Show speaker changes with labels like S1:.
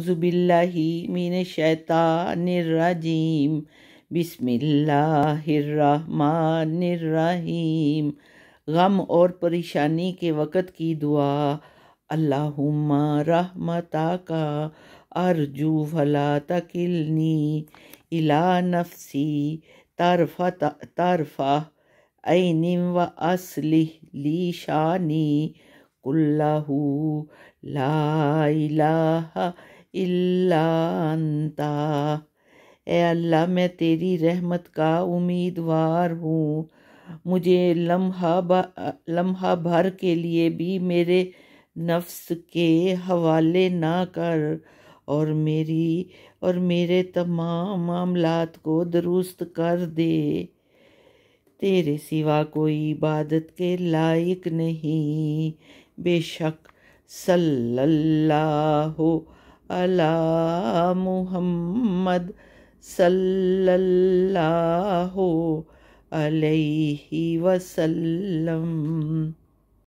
S1: शैतानिर्रजीम बिस्मिल्लाहिर्रहमानिर्रहीम गम और परेशानी के वक़्त की दुआ अल्लाहुम्मा रहमता का अर्जू भला तकिलनी इला नफसी तरफा तरफा ऐनिम व असलि ली शानी कुल्लाहू ला इलाहा इल्ला ए अल्लाह मैं तेरी रहमत का उम्मीदवार हूँ मुझे लम्हा लम्हा भर के लिए भी मेरे नफ्स के हवाले ना कर और मेरी और मेरे तमाम मामलात को दुरुस्त कर दे तेरे सिवा कोई इबादत के लायक नहीं बेशक सल्लल्लाहु अला मुहम्मद सल्लल्लाहु अलैहि वसल्लम